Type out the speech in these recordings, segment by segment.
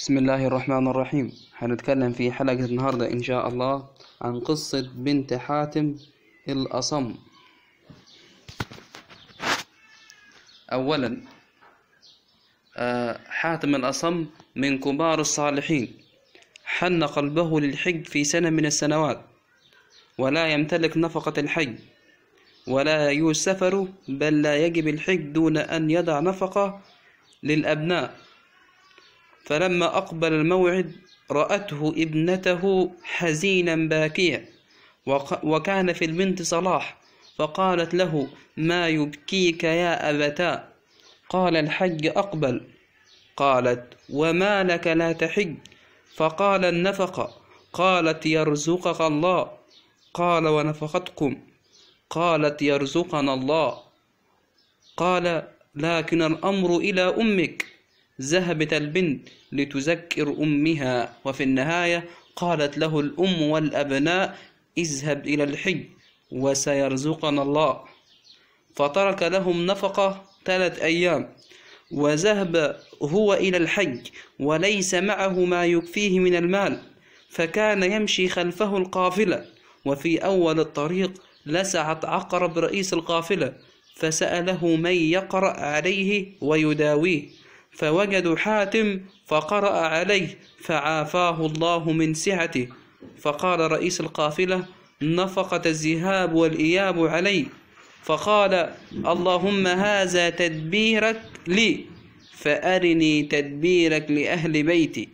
بسم الله الرحمن الرحيم هنتكلم في حلقة النهاردة إن شاء الله عن قصة بنت حاتم الأصم أولا آه، حاتم الأصم من كبار الصالحين حن قلبه للحج في سنة من السنوات ولا يمتلك نفقة الحج ولا يسافر بل لا يجب الحج دون أن يضع نفقة للأبناء فلما أقبل الموعد رأته ابنته حزينا باكيا وكان في البنت صلاح فقالت له ما يبكيك يا أبتاه قال الحج أقبل قالت وما لك لا تحج فقال النفقة قالت يرزقك الله قال ونفقتكم قالت يرزقنا الله قال لكن الأمر إلى أمك ذهبت البنت لتذكر أمها وفي النهاية قالت له الأم والأبناء اذهب إلى الحج وسيرزقنا الله فترك لهم نفقة ثلاث أيام وذهب هو إلى الحج وليس معه ما يكفيه من المال فكان يمشي خلفه القافلة وفي أول الطريق لسعت عقرب رئيس القافلة فسأله من يقرأ عليه ويداويه فوجدوا حاتم فقرأ عليه فعافاه الله من سعته فقال رئيس القافلة نفقت الذهاب والإياب علي فقال اللهم هذا تدبيرك لي فأرني تدبيرك لأهل بيتي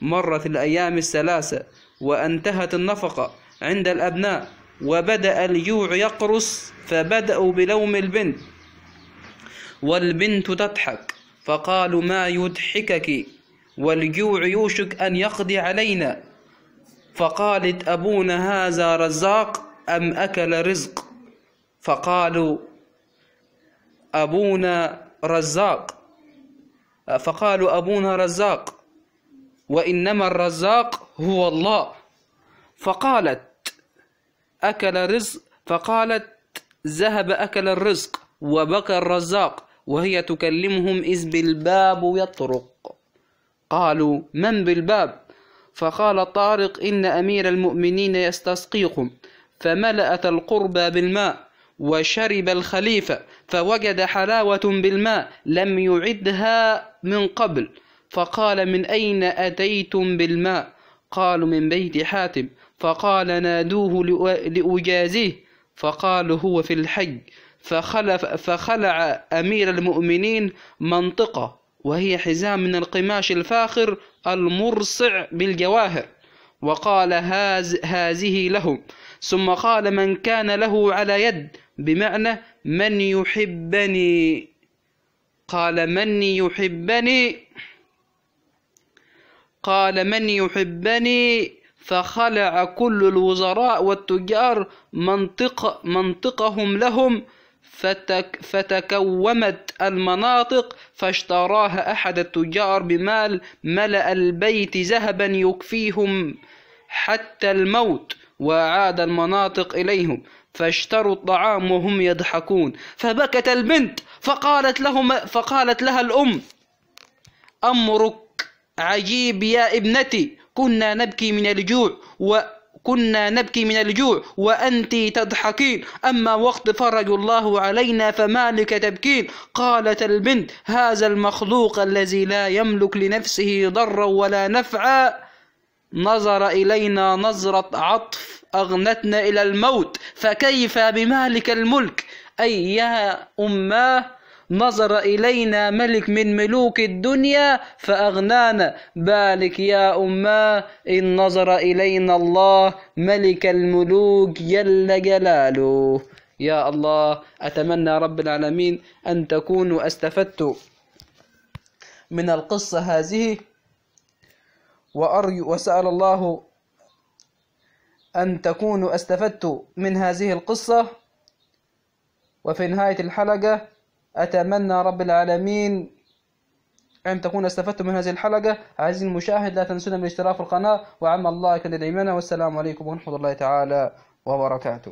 مرت الأيام الثلاثة وانتهت النفقة عند الأبناء وبدأ الجوع يقرص فبدأوا بلوم البنت والبنت تضحك فقالوا ما يضحكك والجوع يوشك أن يقضي علينا فقالت أبونا هذا رزاق أم أكل رزق فقالوا أبونا رزاق فقالوا أبونا رزاق وإنما الرزاق هو الله فقالت أكل رزق فقالت ذهب أكل الرزق وبكى الرزاق وهي تكلمهم إذ بالباب يطرق قالوا من بالباب فقال طارق إن أمير المؤمنين يستسقيكم فملأت القربى بالماء وشرب الخليفة فوجد حلاوة بالماء لم يعدها من قبل فقال من أين أتيتم بالماء قالوا من بيت حاتم فقال نادوه لأجازيه فقال هو في الحج فخلف فخلع أمير المؤمنين منطقة وهي حزام من القماش الفاخر المرصع بالجواهر وقال هاز هذه لهم ثم قال من كان له على يد بمعنى من يحبني قال من يحبني قال من يحبني فخلع كل الوزراء والتجار منطق منطقهم لهم فتك فتكومت المناطق فاشتراها أحد التجار بمال ملأ البيت ذهبا يكفيهم حتى الموت وأعاد المناطق إليهم فاشتروا الطعام وهم يضحكون فبكت البنت فقالت لهم فقالت لها الأم أمرك عجيب يا ابنتي كنا نبكي من الجوع و كنا نبكي من الجوع وأنت تضحكين أما وقت فرج الله علينا فمالك تبكين قالت البنت هذا المخلوق الذي لا يملك لنفسه ضرا ولا نفعا نظر إلينا نظرة عطف أغنتنا إلى الموت فكيف بمالك الملك أي يا أماه نظر إلينا ملك من ملوك الدنيا فأغنانا بالك يا أمة إن نظر إلينا الله ملك الملوك جل جلاله يا الله أتمنى رب العالمين أن تكونوا استفدتوا من القصة هذه وأرجو وسأل الله أن تكونوا استفدتوا من هذه القصة وفي نهاية الحلقة أتمنى رب العالمين أن تكون استفدتم من هذه الحلقة عزيزي المشاهد لا تنسونا من الاشتراك في القناة وعم الله كان دائما والسلام عليكم ورحمة الله تعالى وبركاته